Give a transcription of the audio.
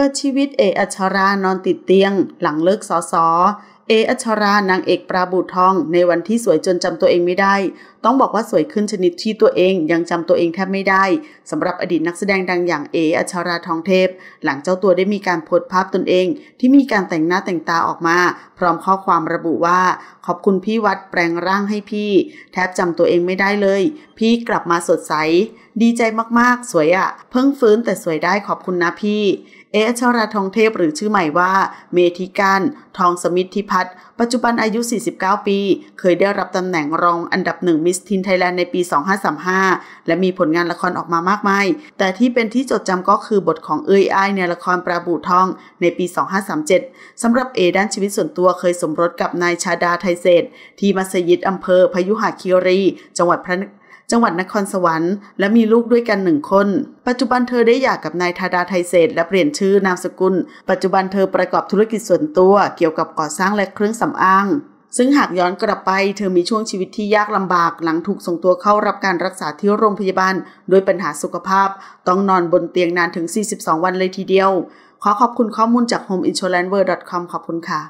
เปิดชีวิตเออัชรานอนติดเตียง หลังเลิกสอสอเออัชรานางเอกปราบูทองในวันที่สวยจนจำตัวเองไม่ได้ ต้องบอกว่าสวยขึ้นชนิดที่ตัวเองยังจำตัวเองแทบไม่ได้สำหรับอดีตนักแสดงดังอย่างเออัชราทองเทพ หลังเจ้าตัวได้มีการโพสต์ภาพตนเองที่มีการแต่งหน้าแต่งตาออกมา พร้อมข้อความระบุว่า ขอบคุณพี่วัดแปลงร่างให้พี่ แทบจำตัวเองไม่ได้เลย พี่กลับมาสดใส ดีใจมากๆสวยอะ่ะเพิ่งฟื้นแต่สวยได้ขอบคุณนะพี่เออชราทองเทพ หรือชื่อใหม่ว่า เมธิกันทองสมิทธิพััฒน์ปัจจุบันอายุ 49 ปี เคยได้รับตำแหน่งรองอันดับหนึ่งมิสทินไทยแลนด์ในปี 2535 และมีผลงานละครออกมามากมาย แต่ที่เป็นที่จดจำก็คือบทของเอ้ยอ้ในละครปราบูทองในปี 2537 สำหรับเอด้านชีวิตส่วนตัวเคยสมรสกับนายชาดาไทยเศษที่มัสยิดอำเภอพยุหคีรีจังหวัดพระจังหวัดนครสวรรค์และมีลูกด้วยกันหนึ่งคน ปัจจุบันเธอได้หย่ากกับนายธาดาไทยเศษและเปลี่ยนชื่อนามสกุล ปัจจุบันเธอประกอบธุรกิจส่วนตัวเกี่ยวกับก่อสร้างและเครื่องสำอาง ซึ่งหากย้อนกลับไปเธอมีช่วงชีวิตที่ยากลำบาก หลังถูกส่งตัวเข้ารับการรักษาที่โรงพยาบาลด้วยปัญหาสุขภาพต้องนอนบนเตียงนานถึง 42 วันเลยทีเดียว ขอขอบคุณข้อมูลจาก homeinsuranceworld.com ขอบคุณค่ะ